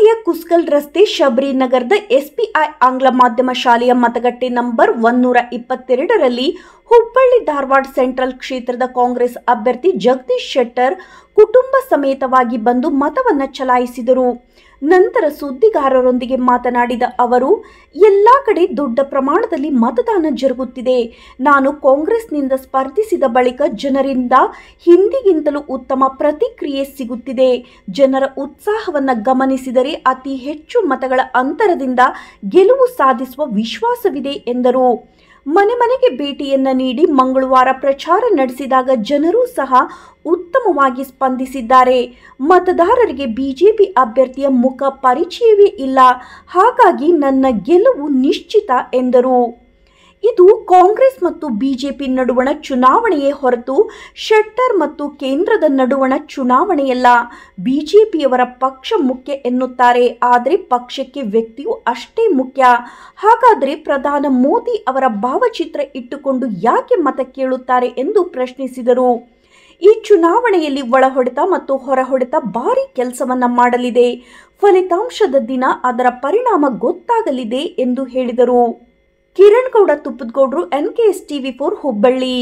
ಜಿಲ್ಲೆಯ ಕುಸ್ಕಲ್ ರಸ್ತೆ ನಗರದ ಎಸ್ಪಿಐ ಆಂಗ್ಲ ಮಾಧ್ಯಮ ಶಾಲೆಯ ಮತಗಟ್ಟೆ ನಂಬರ್ ಒನ್ನೂರ ಇಪ್ಪತ್ತೆರಡರಲ್ಲಿ ಹುಬ್ಬಳ್ಳಿ ಧಾರವಾಡ ಸೆಂಟ್ರಲ್ ಕ್ಷೇತ್ರದ ಕಾಂಗ್ರೆಸ್ ಅಭ್ಯರ್ಥಿ ಜಗದೀಶ್ ಶೆಟ್ಟರ್ ಕುಟುಂಬ ಸಮೇತವಾಗಿ ಬಂದು ಮತವನ್ನು ಚಲಾಯಿಸಿದರು ನಂತರ ಸುದ್ದಿಗಾರರೊಂದಿಗೆ ಮಾತನಾಡಿದ ಅವರು ಎಲ್ಲ ಕಡೆ ದೊಡ್ಡ ಪ್ರಮಾಣದಲ್ಲಿ ಮತದಾನ ಜರುಗುತ್ತಿದೆ ನಾನು ಕಾಂಗ್ರೆಸ್ನಿಂದ ಸ್ಪರ್ಧಿಸಿದ ಬಳಿಕ ಜನರಿಂದ ಹಿಂದಿಗಿಂತಲೂ ಉತ್ತಮ ಪ್ರತಿಕ್ರಿಯೆ ಸಿಗುತ್ತಿದೆ ಜನರ ಉತ್ಸಾಹವನ್ನು ಗಮನಿಸಿದರೆ ಅತಿ ಹೆಚ್ಚು ಮತಗಳ ಅಂತರದಿಂದ ಗೆಲುವು ಸಾಧಿಸುವ ವಿಶ್ವಾಸವಿದೆ ಎಂದರು ಮನೆ ಮನೆಗೆ ಭೇಟಿಯನ್ನ ನೀಡಿ ಮಂಗಳವಾರ ಪ್ರಚಾರ ನಡೆಸಿದಾಗ ಜನರು ಸಹ ಉತ್ತಮವಾಗಿ ಸ್ಪಂದಿಸಿದ್ದಾರೆ ಮತದಾರರಿಗೆ ಬಿಜೆಪಿ ಅಭ್ಯರ್ಥಿಯ ಮುಖ ಪರಿಚಯವೇ ಇಲ್ಲ ಹಾಗಾಗಿ ನನ್ನ ಗೆಲುವು ನಿಶ್ಚಿತ ಎಂದರು ಇದು ಕಾಂಗ್ರೆಸ್ ಮತ್ತು ಬಿಜೆಪಿ ನಡುವಣ ಚುನಾವಣೆಯೇ ಹೊರತು ಶೆಟ್ಟರ್ ಮತ್ತು ಕೇಂದ್ರದ ನಡುವಣ ಚುನಾವಣೆಯಲ್ಲ ಬಿಜೆಪಿಯವರ ಪಕ್ಷ ಮುಖ್ಯ ಎನ್ನುತ್ತಾರೆ ಆದರೆ ಪಕ್ಷಕ್ಕೆ ವ್ಯಕ್ತಿಯು ಅಷ್ಟೇ ಮುಖ್ಯ ಹಾಗಾದರೆ ಪ್ರಧಾನ ಮೋದಿ ಅವರ ಭಾವಚಿತ್ರ ಇಟ್ಟುಕೊಂಡು ಯಾಕೆ ಮತ ಕೇಳುತ್ತಾರೆ ಎಂದು ಪ್ರಶ್ನಿಸಿದರು ಈ ಚುನಾವಣೆಯಲ್ಲಿ ಒಳಹೊಡೆತ ಮತ್ತು ಹೊಡೆತ ಭಾರಿ ಕೆಲಸವನ್ನು ಮಾಡಲಿದೆ ಫಲಿತಾಂಶದ ದಿನ ಅದರ ಪರಿಣಾಮ ಗೊತ್ತಾಗಲಿದೆ ಎಂದು ಹೇಳಿದರು Kiran Gowda Tuppadagowdru N K S TV four Hubballi